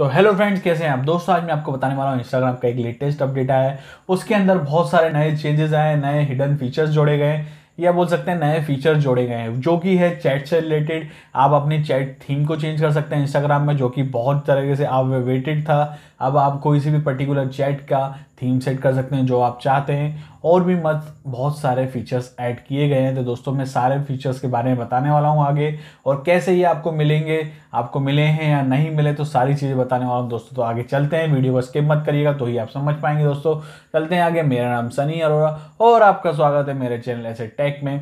तो hello friends कैसे हैं आप दोस्तों आज मैं आपको बताने वाला हूँ इंस्टाग्राम का एक लेटेस्ट अपडेट आया है उसके अंदर बहुत सारे नए चेंजेस आए नए हिडन फीचर्स जोड़े गए या बोल सकते हैं नए फीचर जोड़े गए हैं जो कि है चैट से रिलेटेड आप अपनी चैट थीम को चेंज कर सकते हैं इंस्टाग्राम में जो कि बहुत तरीके से आप वेटेड था अब आप कोई सी भी पर्टिकुलर चैट का थीम सेट कर सकते हैं जो आप चाहते हैं और भी मत बहुत सारे फीचर्स ऐड किए गए हैं तो दोस्तों मैं सारे फीचर्स के बारे में बताने वाला हूँ आगे और कैसे ये आपको मिलेंगे आपको मिले हैं या नहीं मिले तो सारी चीज़ें बताने वाला हूँ दोस्तों तो आगे चलते हैं वीडियो को स्किप मत करिएगा तो ही आप समझ पाएंगे दोस्तों चलते हैं आगे मेरा नाम सनी अरोरा और आपका स्वागत है मेरे चैनल ऐसे टेक में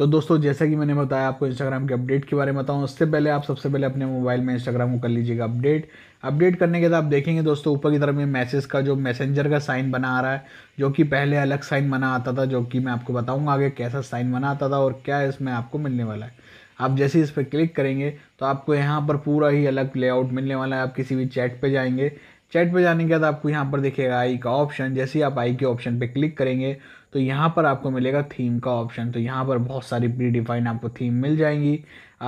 तो दोस्तों जैसा कि मैंने बताया आपको इंस्टाग्राम के अपडेट के बारे में बताऊँ उससे पहले आप सबसे पहले अपने मोबाइल में इंस्टाग्राम को कर लीजिएगा अपडेट अपडेट करने के बाद आप देखेंगे दोस्तों ऊपर की तरफ में मैसेज का जो मैसेंजर का साइन बना आ रहा है जो कि पहले अलग साइन बना आता था जो कि मैं आपको बताऊँगा आगे कैसा साइन बना आता था और क्या इसमें आपको मिलने वाला है आप जैसे ही इस पर क्लिक करेंगे तो आपको यहाँ पर पूरा ही अलग लेआउट मिलने वाला है आप किसी भी चैट पर जाएंगे चैट पे जाने के बाद आपको यहाँ पर देखिएगा आई का ऑप्शन जैसे ही आप आई के ऑप्शन पे क्लिक करेंगे तो यहाँ पर आपको मिलेगा थीम का ऑप्शन तो यहाँ पर बहुत सारी प्री डिफाइन आपको थीम मिल जाएंगी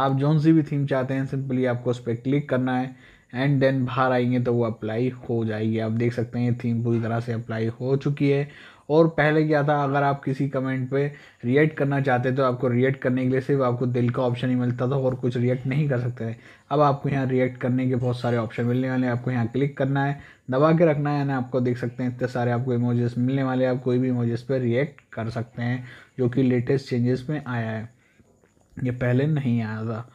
आप जौन सी भी थीम चाहते हैं सिंपली आपको उस पर क्लिक करना है एंड देन बाहर आएंगे तो वो अप्लाई हो जाएगी आप देख सकते हैं थीम पूरी तरह से अप्लाई हो चुकी है और पहले क्या था अगर आप किसी कमेंट पे रिएक्ट करना चाहते तो आपको रिएक्ट करने के लिए सिर्फ आपको दिल का ऑप्शन ही मिलता था और कुछ रिएक्ट नहीं कर सकते थे अब आपको यहाँ रिएक्ट करने के बहुत सारे ऑप्शन मिलने वाले हैं आपको यहाँ क्लिक करना है दबा के रखना है यानी आपको देख सकते हैं इतने सारे आपको इमोजेस मिलने वाले आप कोई भी इमोजेस पर रिएक्ट कर सकते हैं जो कि लेटेस्ट चेंजेस में आया है ये पहले नहीं आया था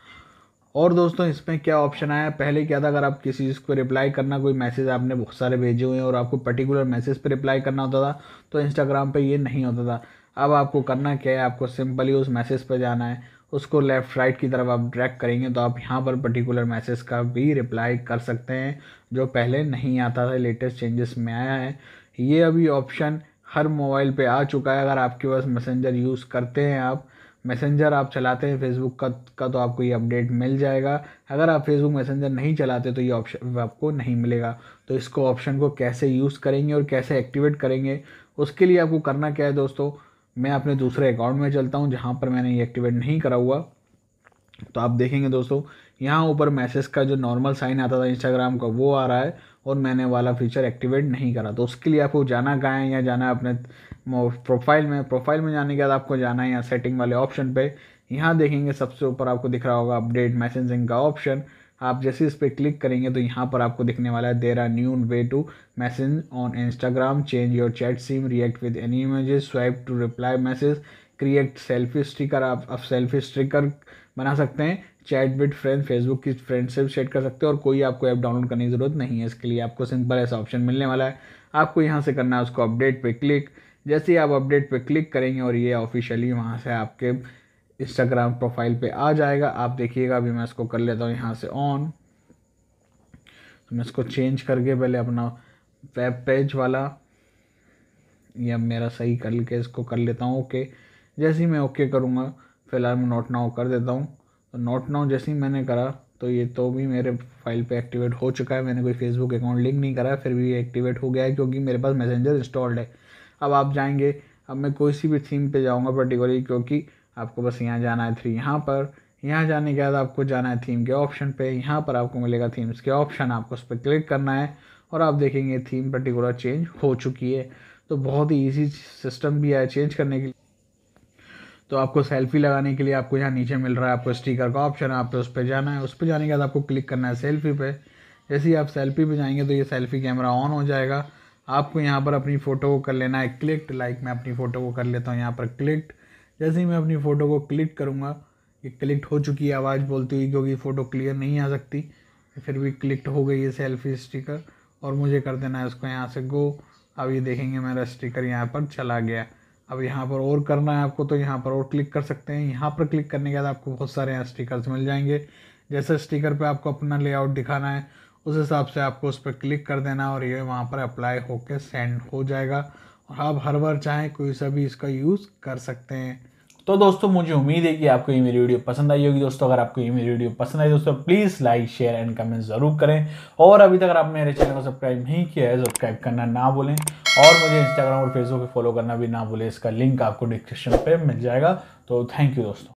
और दोस्तों इसमें क्या ऑप्शन आया पहले क्या था अगर आप किसी चीज़ को रिप्लाई करना कोई मैसेज आपने बहुत सारे भेजे हुए हैं और आपको पर्टिकुलर मैसेज पे रिप्लाई करना होता था तो इंस्टाग्राम पे ये नहीं होता था अब आपको करना क्या है आपको सिंपली उस मैसेज पे जाना है उसको लेफ़्ट राइट की तरफ आप ड्रैग करेंगे तो आप यहाँ पर पर्टिकुलर मैसेज का भी रिप्लाई कर सकते हैं जो पहले नहीं आता था लेटेस्ट चेंजेस में आया है ये अभी ऑप्शन हर मोबाइल पे आ चुका है अगर आपके पास मैसेंजर यूज़ करते हैं आप मैसेंजर आप चलाते हैं फेसबुक का का तो आपको ये अपडेट मिल जाएगा अगर आप फेसबुक मैसेंजर नहीं चलाते तो ये ऑप्शन आपको नहीं मिलेगा तो इसको ऑप्शन को कैसे यूज़ करेंगे और कैसे एक्टिवेट करेंगे उसके लिए आपको करना क्या है दोस्तों मैं अपने दूसरे अकाउंट में चलता हूँ जहाँ पर मैंने ये एक्टिवेट नहीं करा हुआ तो आप देखेंगे दोस्तों यहाँ ऊपर मैसेज का जो नॉर्मल साइन आता था इंस्टाग्राम का वो आ रहा है और मैंने वाला फीचर एक्टिवेट नहीं करा तो उसके लिए आपको जाना कहाँ है या जाना है अपने प्रोफाइल में प्रोफाइल में जाने के बाद आपको जाना है यहाँ सेटिंग वाले ऑप्शन पे यहाँ देखेंगे सबसे ऊपर आपको दिख रहा होगा अपडेट मैसेजिंग का ऑप्शन आप जैसे इस पर क्लिक करेंगे तो यहाँ पर आपको दिखने वाला है there are new way to message on Instagram change your chat theme react with any images swipe to reply message create selfie sticker आप अब सेल्फी स्टिकर बना सकते हैं चैट विद फ्रेंड फेसबुक की फ्रेंड से भी चैट कर सकते हो और कोई आपको ऐप डाउनलोड करने की ज़रूरत नहीं है इसके लिए आपको सिंपल ऐसा ऑप्शन मिलने वाला है आपको यहाँ से करना है उसको अपडेट पे क्लिक जैसे ही आप अपडेट पे क्लिक करेंगे और ये ऑफिशियली वहाँ से आपके इंस्टाग्राम प्रोफाइल पे आ जाएगा आप देखिएगा अभी मैं इसको कर लेता हूँ यहाँ से ऑन तो मैं इसको चेंज करके पहले अपना वेब पेज वाला या मेरा सही कर के इसको कर लेता हूँ ओके जैसे ही मैं ओके करूँगा फ़िलहाल मैं नोट नाउ कर देता हूँ नॉट नोट नाउ जैसे ही मैंने करा तो ये तो भी मेरे फाइल पे एक्टिवेट हो चुका है मैंने कोई फेसबुक अकाउंट लिंक नहीं करा फिर भी ये एक्टिवेट हो गया है क्योंकि मेरे पास मैसेंजर इंस्टॉल्ड है अब आप जाएंगे अब मैं कोई सी भी थीम पे जाऊँगा पर्टिकुलरली क्योंकि आपको बस यहाँ जाना है थ्री यहाँ पर यहाँ जाने के बाद आपको जाना है थीम के ऑप्शन पर यहाँ पर आपको मिलेगा थीम्स के ऑप्शन आपको उस पर क्लिक करना है और आप देखेंगे थीम पर्टिकुलर चेंज हो चुकी है तो बहुत ही ईजी सिस्टम भी है चेंज करने के लिए तो आपको सेल्फी लगाने के लिए आपको यहाँ नीचे मिल रहा है आपको स्टिकर का ऑप्शन है आपको उस पर जाना है उस पर जाने के बाद आपको क्लिक करना है सेल्फी पे जैसे ही आप सेल्फी पे जाएंगे तो ये सेल्फी कैमरा ऑन हो जाएगा आपको यहाँ पर अपनी फ़ोटो को कर लेना है क्लिक लाइक मैं अपनी फ़ोटो को कर लेता हूँ यहाँ पर क्लिक जैसे ही मैं अपनी फ़ोटो को क्लिक करूँगा ये क्लिक हो चुकी है आवाज़ बोलती हुई क्योंकि फ़ोटो क्लियर नहीं आ सकती फिर भी क्लिक हो गई है सेल्फी स्टिकर और मुझे कर देना है उसको यहाँ से गो अब ये देखेंगे मेरा स्टिकर यहाँ पर चला गया अब यहाँ पर और करना है आपको तो यहाँ पर और क्लिक कर सकते हैं यहाँ पर क्लिक करने के बाद आपको बहुत सारे यहाँ स्टिकर्स मिल जाएंगे जैसे स्टिकर पे आपको अपना लेआउट दिखाना है उस हिसाब से आपको उस पर क्लिक कर देना और ये वहाँ पर अप्लाई होकर सेंड हो जाएगा और आप हर बार चाहें कोई सा भी इसका यूज़ कर सकते हैं तो दोस्तों मुझे उम्मीद है कि आपको ये मेरी वीडियो पसंद आई होगी दोस्तों अगर आपको ये मेरी वीडियो पसंद आई दोस्तों please like share and comment ज़रूर करें और अभी तक आप मेरे चैनल को सब्सक्राइब नहीं किया है सब्सक्राइब करना ना भूलें और मुझे इंस्टाग्राम और फेसबुक पर फॉलो करना भी ना भूलें इसका लिंक आपको डिस्क्रिप्शन पर मिल जाएगा तो थैंक यू दोस्तों